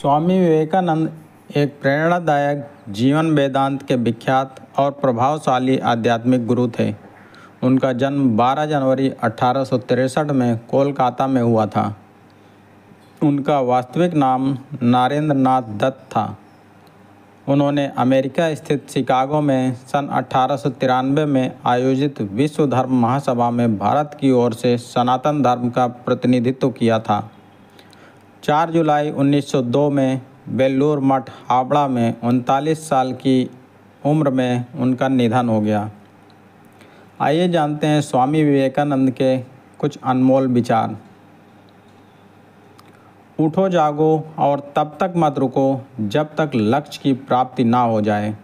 स्वामी विवेकानंद एक प्रेरणादायक जीवन वेदांत के विख्यात और प्रभावशाली आध्यात्मिक गुरु थे उनका जन्म 12 जनवरी अठारह में कोलकाता में हुआ था उनका वास्तविक नाम नारेंद्र नाथ दत्त था उन्होंने अमेरिका स्थित शिकागो में सन अठारह में आयोजित विश्व धर्म महासभा में भारत की ओर से सनातन धर्म का प्रतिनिधित्व किया था 4 जुलाई 1902 में बेल्लूर मठ हावड़ा में उनतालीस साल की उम्र में उनका निधन हो गया आइए जानते हैं स्वामी विवेकानंद के कुछ अनमोल विचार उठो जागो और तब तक मत रुको जब तक लक्ष्य की प्राप्ति ना हो जाए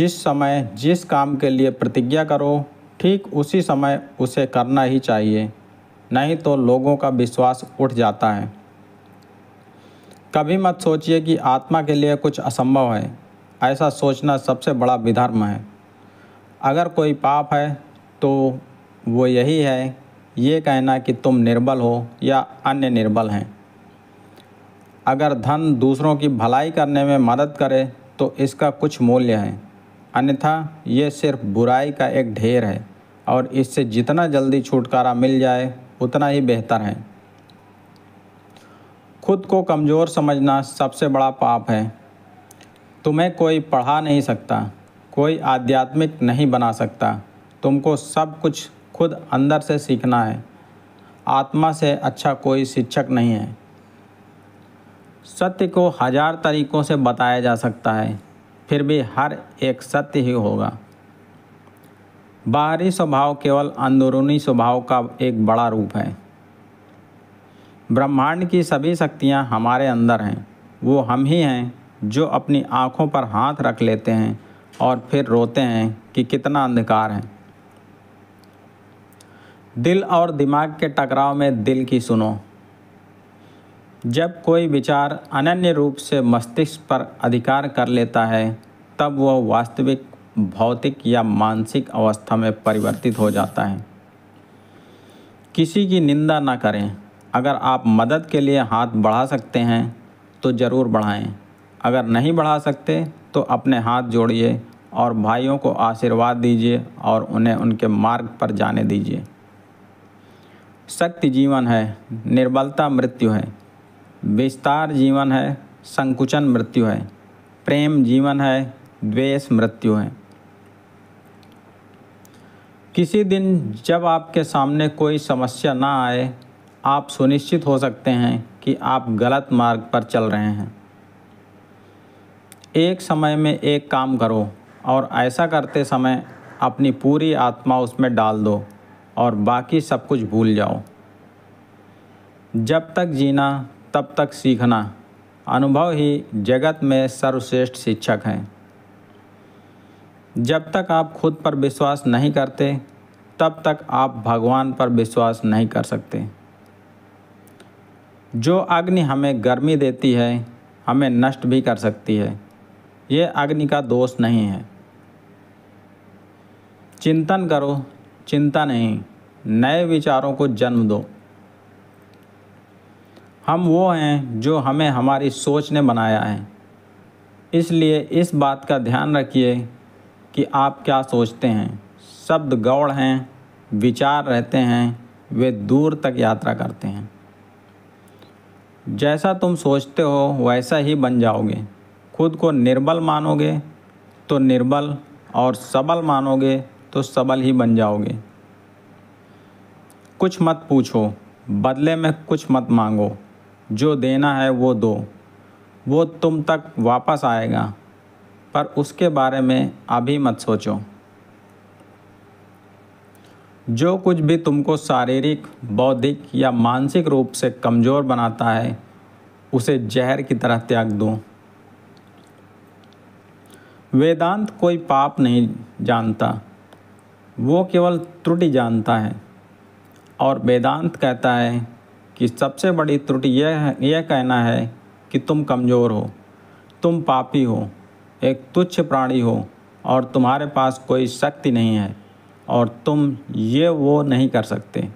जिस समय जिस काम के लिए प्रतिज्ञा करो ठीक उसी समय उसे करना ही चाहिए नहीं तो लोगों का विश्वास उठ जाता है कभी मत सोचिए कि आत्मा के लिए कुछ असंभव है ऐसा सोचना सबसे बड़ा विधर्म है अगर कोई पाप है तो वो यही है ये कहना कि तुम निर्बल हो या अन्य निर्बल हैं अगर धन दूसरों की भलाई करने में मदद करे तो इसका कुछ मूल्य है अन्यथा ये सिर्फ बुराई का एक ढेर है और इससे जितना जल्दी छुटकारा मिल जाए उतना ही बेहतर है खुद को कमज़ोर समझना सबसे बड़ा पाप है तुम्हें कोई पढ़ा नहीं सकता कोई आध्यात्मिक नहीं बना सकता तुमको सब कुछ खुद अंदर से सीखना है आत्मा से अच्छा कोई शिक्षक नहीं है सत्य को हजार तरीकों से बताया जा सकता है फिर भी हर एक सत्य ही होगा बाहरी स्वभाव केवल अंदरूनी स्वभाव का एक बड़ा रूप है ब्रह्मांड की सभी शक्तियाँ हमारे अंदर हैं वो हम ही हैं जो अपनी आँखों पर हाथ रख लेते हैं और फिर रोते हैं कि कितना अंधकार है दिल और दिमाग के टकराव में दिल की सुनो जब कोई विचार अनन्य रूप से मस्तिष्क पर अधिकार कर लेता है तब वह वास्तविक भौतिक या मानसिक अवस्था में परिवर्तित हो जाता है किसी की निंदा ना करें अगर आप मदद के लिए हाथ बढ़ा सकते हैं तो ज़रूर बढ़ाएं अगर नहीं बढ़ा सकते तो अपने हाथ जोड़िए और भाइयों को आशीर्वाद दीजिए और उन्हें उनके मार्ग पर जाने दीजिए शक्ति जीवन है निर्बलता मृत्यु है विस्तार जीवन है संकुचन मृत्यु है प्रेम जीवन है द्वेष मृत्यु है किसी दिन जब आपके सामने कोई समस्या ना आए आप सुनिश्चित हो सकते हैं कि आप गलत मार्ग पर चल रहे हैं एक समय में एक काम करो और ऐसा करते समय अपनी पूरी आत्मा उसमें डाल दो और बाकी सब कुछ भूल जाओ जब तक जीना तब तक सीखना अनुभव ही जगत में सर्वश्रेष्ठ शिक्षक हैं जब तक आप खुद पर विश्वास नहीं करते तब तक आप भगवान पर विश्वास नहीं कर सकते जो अग्नि हमें गर्मी देती है हमें नष्ट भी कर सकती है ये अग्नि का दोष नहीं है चिंतन करो चिंता नहीं नए विचारों को जन्म दो हम वो हैं जो हमें हमारी सोच ने बनाया है इसलिए इस बात का ध्यान रखिए कि आप क्या सोचते हैं शब्द गौड़ हैं विचार रहते हैं वे दूर तक यात्रा करते हैं जैसा तुम सोचते हो वैसा ही बन जाओगे खुद को निर्बल मानोगे तो निर्बल और सबल मानोगे तो सबल ही बन जाओगे कुछ मत पूछो बदले में कुछ मत मांगो जो देना है वो दो वो तुम तक वापस आएगा पर उसके बारे में अभी मत सोचो जो कुछ भी तुमको शारीरिक बौद्धिक या मानसिक रूप से कमज़ोर बनाता है उसे जहर की तरह त्याग दो वेदांत कोई पाप नहीं जानता वो केवल त्रुटि जानता है और वेदांत कहता है कि सबसे बड़ी त्रुटि यह यह कहना है कि तुम कमज़ोर हो तुम पापी हो एक तुच्छ प्राणी हो और तुम्हारे पास कोई शक्ति नहीं है और तुम ये वो नहीं कर सकते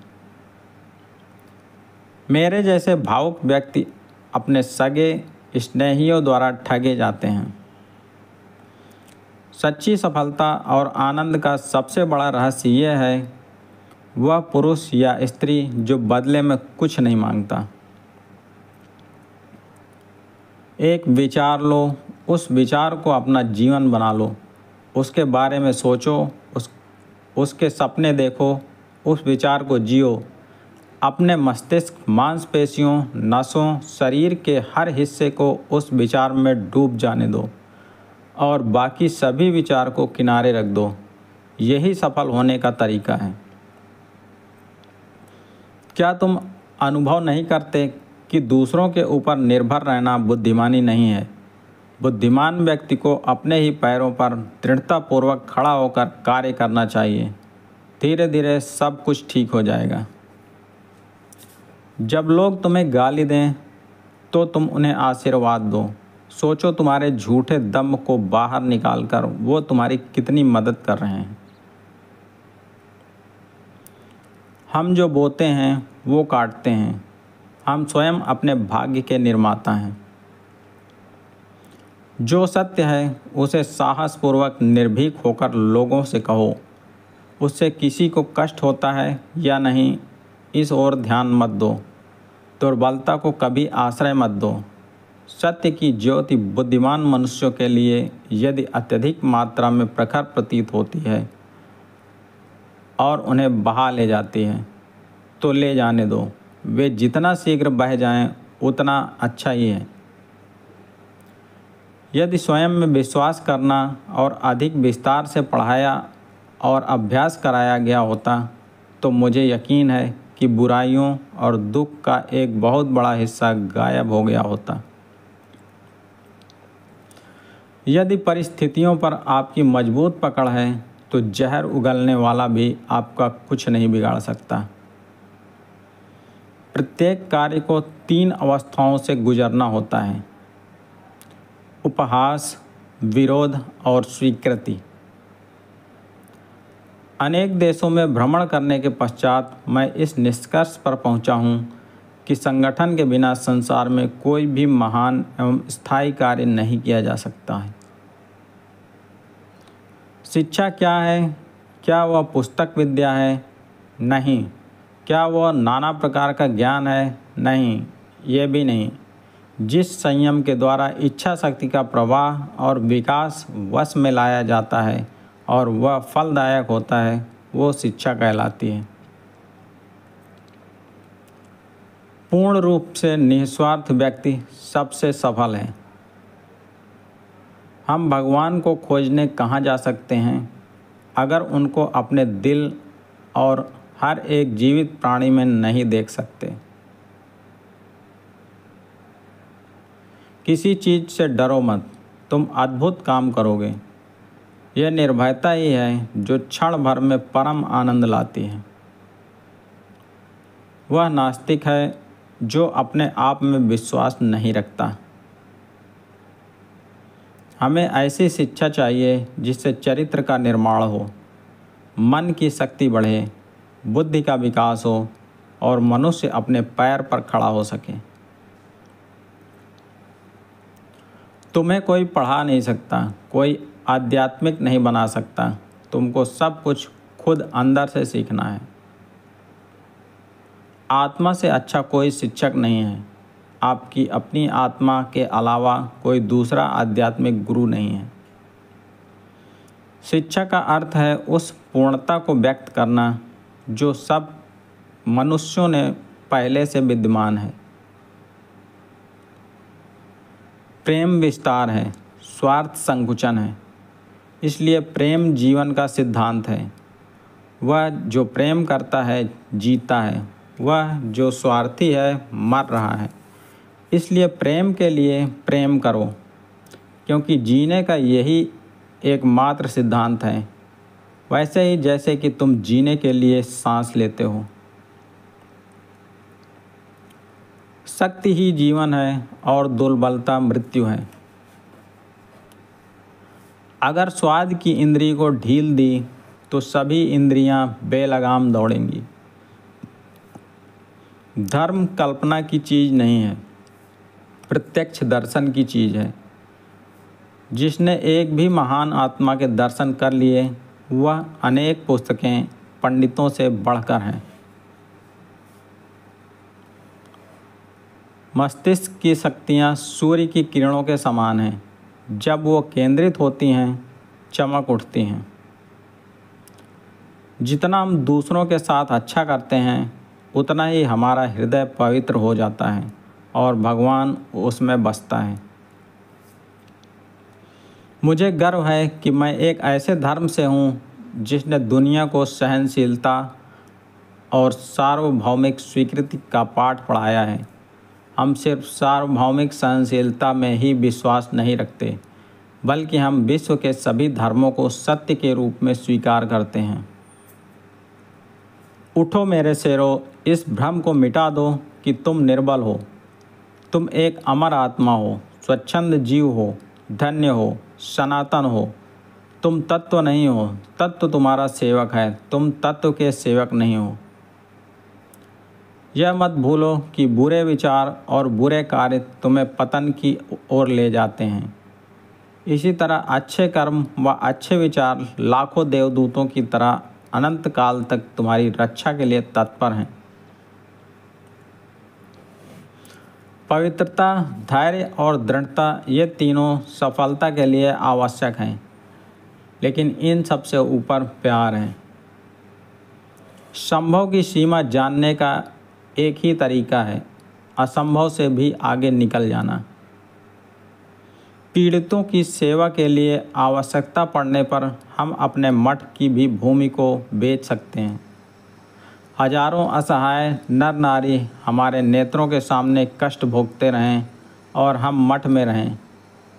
मेरे जैसे भावुक व्यक्ति अपने सगे स्नेहियों द्वारा ठगे जाते हैं सच्ची सफलता और आनंद का सबसे बड़ा रहस्य यह है वह पुरुष या स्त्री जो बदले में कुछ नहीं मांगता एक विचार लो उस विचार को अपना जीवन बना लो उसके बारे में सोचो उस उसके सपने देखो उस विचार को जियो अपने मस्तिष्क मांसपेशियों नसों शरीर के हर हिस्से को उस विचार में डूब जाने दो और बाकी सभी विचार को किनारे रख दो यही सफल होने का तरीका है क्या तुम अनुभव नहीं करते कि दूसरों के ऊपर निर्भर रहना बुद्धिमानी नहीं है बुद्धिमान व्यक्ति को अपने ही पैरों पर दृढ़तापूर्वक खड़ा होकर कार्य करना चाहिए धीरे धीरे सब कुछ ठीक हो जाएगा जब लोग तुम्हें गाली दें तो तुम उन्हें आशीर्वाद दो सोचो तुम्हारे झूठे दम को बाहर निकाल कर वो तुम्हारी कितनी मदद कर रहे हैं हम जो बोते हैं वो काटते हैं हम स्वयं अपने भाग्य के निर्माता हैं जो सत्य है उसे साहसपूर्वक निर्भीक होकर लोगों से कहो उससे किसी को कष्ट होता है या नहीं इस ओर ध्यान मत दो दुर्बलता को कभी आश्रय मत दो सत्य की ज्योति बुद्धिमान मनुष्यों के लिए यदि अत्यधिक मात्रा में प्रखर प्रतीत होती है और उन्हें बहा ले जाती है तो ले जाने दो वे जितना शीघ्र बह जाएं, उतना अच्छा ही है यदि स्वयं में विश्वास करना और अधिक विस्तार से पढ़ाया और अभ्यास कराया गया होता तो मुझे यकीन है कि बुराइयों और दुख का एक बहुत बड़ा हिस्सा गायब हो गया होता यदि परिस्थितियों पर आपकी मजबूत पकड़ है तो जहर उगलने वाला भी आपका कुछ नहीं बिगाड़ सकता प्रत्येक कार्य को तीन अवस्थाओं से गुजरना होता है उपहास विरोध और स्वीकृति अनेक देशों में भ्रमण करने के पश्चात मैं इस निष्कर्ष पर पहुंचा हूं कि संगठन के बिना संसार में कोई भी महान एवं स्थायी कार्य नहीं किया जा सकता है शिक्षा क्या है क्या वह पुस्तक विद्या है नहीं क्या वह नाना प्रकार का ज्ञान है नहीं ये भी नहीं जिस संयम के द्वारा इच्छा शक्ति का प्रवाह और विकास वश में लाया जाता है और वह फलदायक होता है वो शिक्षा कहलाती है पूर्ण रूप से निस्वार्थ व्यक्ति सबसे सफल है हम भगवान को खोजने कहाँ जा सकते हैं अगर उनको अपने दिल और हर एक जीवित प्राणी में नहीं देख सकते किसी चीज़ से डरो मत तुम अद्भुत काम करोगे यह निर्भयता ही है जो क्षण भर में परम आनंद लाती है वह नास्तिक है जो अपने आप में विश्वास नहीं रखता हमें ऐसी शिक्षा चाहिए जिससे चरित्र का निर्माण हो मन की शक्ति बढ़े बुद्धि का विकास हो और मनुष्य अपने पैर पर खड़ा हो सके तुम्हें कोई पढ़ा नहीं सकता कोई आध्यात्मिक नहीं बना सकता तुमको सब कुछ खुद अंदर से सीखना है आत्मा से अच्छा कोई शिक्षक नहीं है आपकी अपनी आत्मा के अलावा कोई दूसरा आध्यात्मिक गुरु नहीं है शिक्षा का अर्थ है उस पूर्णता को व्यक्त करना जो सब मनुष्यों ने पहले से विद्यमान है प्रेम विस्तार है स्वार्थ संकुचन है इसलिए प्रेम जीवन का सिद्धांत है वह जो प्रेम करता है जीता है वह जो स्वार्थी है मर रहा है इसलिए प्रेम के लिए प्रेम करो क्योंकि जीने का यही एकमात्र सिद्धांत है वैसे ही जैसे कि तुम जीने के लिए सांस लेते हो शक्ति ही जीवन है और दुर्बलता मृत्यु है अगर स्वाद की इंद्री को ढील दी तो सभी इंद्रियां बेलगाम दौड़ेंगी धर्म कल्पना की चीज़ नहीं है प्रत्यक्ष दर्शन की चीज़ है जिसने एक भी महान आत्मा के दर्शन कर लिए वह अनेक पुस्तकें पंडितों से बढ़कर हैं मस्तिष्क की शक्तियाँ सूर्य की किरणों के समान हैं जब वो केंद्रित होती हैं चमक उठती हैं जितना हम दूसरों के साथ अच्छा करते हैं उतना ही हमारा हृदय पवित्र हो जाता है और भगवान उसमें बसता है मुझे गर्व है कि मैं एक ऐसे धर्म से हूँ जिसने दुनिया को सहनशीलता और सार्वभौमिक स्वीकृति का पाठ पढ़ाया है हम सिर्फ सार्वभौमिक सहनशीलता में ही विश्वास नहीं रखते बल्कि हम विश्व के सभी धर्मों को सत्य के रूप में स्वीकार करते हैं उठो मेरे शेरो इस भ्रम को मिटा दो कि तुम निर्बल हो तुम एक अमर आत्मा हो स्वच्छंद जीव हो धन्य हो सनातन हो तुम तत्व नहीं हो तत्व तुम्हारा सेवक है तुम तत्व के सेवक नहीं हो यह मत भूलो कि बुरे विचार और बुरे कार्य तुम्हें पतन की ओर ले जाते हैं इसी तरह अच्छे कर्म व अच्छे विचार लाखों देवदूतों की तरह अनंत काल तक तुम्हारी रक्षा के लिए तत्पर हैं पवित्रता धैर्य और दृढ़ता ये तीनों सफलता के लिए आवश्यक हैं लेकिन इन सबसे ऊपर प्यार है संभव की सीमा जानने का एक ही तरीका है असंभव से भी आगे निकल जाना पीड़ितों की सेवा के लिए आवश्यकता पड़ने पर हम अपने मठ की भी भूमि को बेच सकते हैं हजारों असहाय नर नारी हमारे नेत्रों के सामने कष्ट भोगते रहें और हम मठ में रहें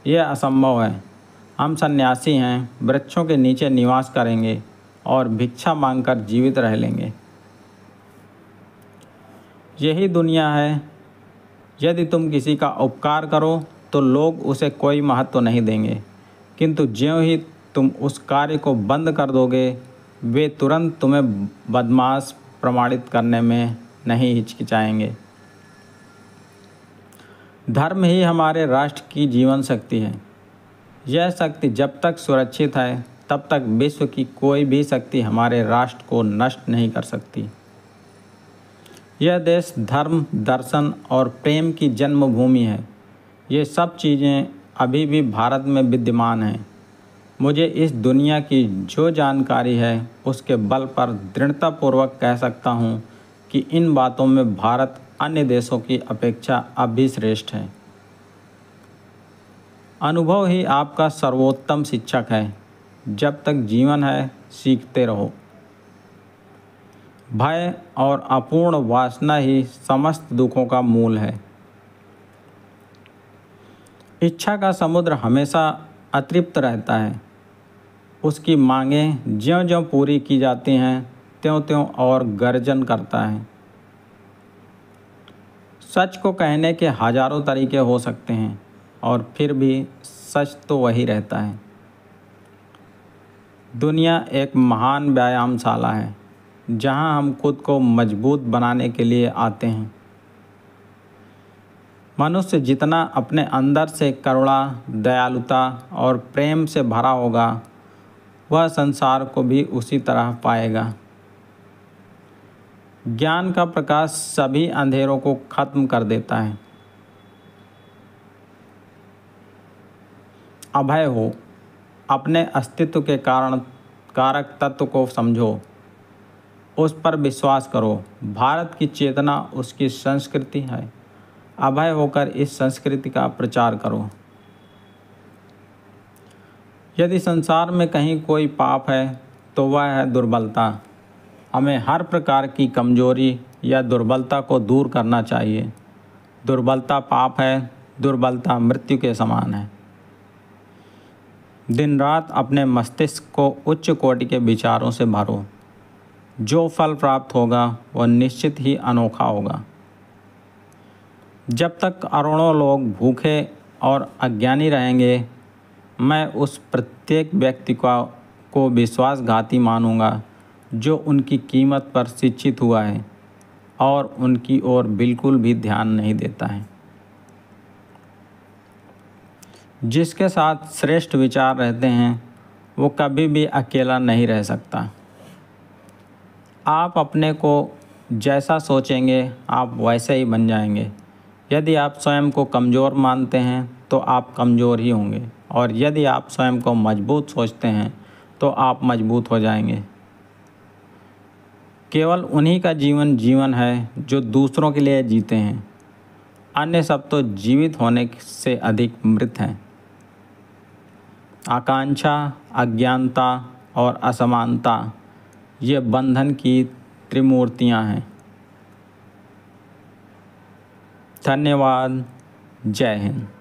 यह असंभव है हम सन्यासी हैं वृक्षों के नीचे निवास करेंगे और भिक्षा मांगकर जीवित रह लेंगे यही दुनिया है यदि तुम किसी का उपकार करो तो लोग उसे कोई महत्व नहीं देंगे किंतु ज्यों ही तुम उस कार्य को बंद कर दोगे वे तुरंत तुम्हें बदमाश प्रमाणित करने में नहीं हिचकिचाएंगे धर्म ही हमारे राष्ट्र की जीवन शक्ति है यह शक्ति जब तक सुरक्षित है तब तक विश्व की कोई भी शक्ति हमारे राष्ट्र को नष्ट नहीं कर सकती यह देश धर्म दर्शन और प्रेम की जन्मभूमि है ये सब चीज़ें अभी भी भारत में विद्यमान हैं मुझे इस दुनिया की जो जानकारी है उसके बल पर दृढ़तापूर्वक कह सकता हूँ कि इन बातों में भारत अन्य देशों की अपेक्षा अभी श्रेष्ठ है अनुभव ही आपका सर्वोत्तम शिक्षक है जब तक जीवन है सीखते रहो भय और अपूर्ण वासना ही समस्त दुखों का मूल है इच्छा का समुद्र हमेशा अतृप्त रहता है उसकी मांगें ज्यों ज्यों पूरी की जाती हैं त्यों त्यों और गर्जन करता है सच को कहने के हजारों तरीके हो सकते हैं और फिर भी सच तो वही रहता है दुनिया एक महान व्यायामशाला है जहां हम खुद को मजबूत बनाने के लिए आते हैं मनुष्य जितना अपने अंदर से करुणा दयालुता और प्रेम से भरा होगा वह संसार को भी उसी तरह पाएगा ज्ञान का प्रकाश सभी अंधेरों को खत्म कर देता है अभय हो अपने अस्तित्व के कारण कारक तत्व को समझो उस पर विश्वास करो भारत की चेतना उसकी संस्कृति है अभय होकर इस संस्कृति का प्रचार करो यदि संसार में कहीं कोई पाप है तो वह है दुर्बलता हमें हर प्रकार की कमजोरी या दुर्बलता को दूर करना चाहिए दुर्बलता पाप है दुर्बलता मृत्यु के समान है दिन रात अपने मस्तिष्क को उच्च कोटि के विचारों से भरो जो फल प्राप्त होगा वह निश्चित ही अनोखा होगा जब तक अरुणों लोग भूखे और अज्ञानी रहेंगे मैं उस प्रत्येक व्यक्ति का को विश्वासघाती मानूंगा जो उनकी कीमत पर शिक्षित हुआ है और उनकी ओर बिल्कुल भी ध्यान नहीं देता है जिसके साथ श्रेष्ठ विचार रहते हैं वो कभी भी अकेला नहीं रह सकता आप अपने को जैसा सोचेंगे आप वैसे ही बन जाएंगे यदि आप स्वयं को कमज़ोर मानते हैं तो आप कमज़ोर ही होंगे और यदि आप स्वयं को मजबूत सोचते हैं तो आप मजबूत हो जाएंगे केवल उन्हीं का जीवन जीवन है जो दूसरों के लिए जीते हैं अन्य सब तो जीवित होने से अधिक मृत हैं आकांक्षा अज्ञानता और असमानता ये बंधन की त्रिमूर्तियाँ हैं धन्यवाद जय हिंद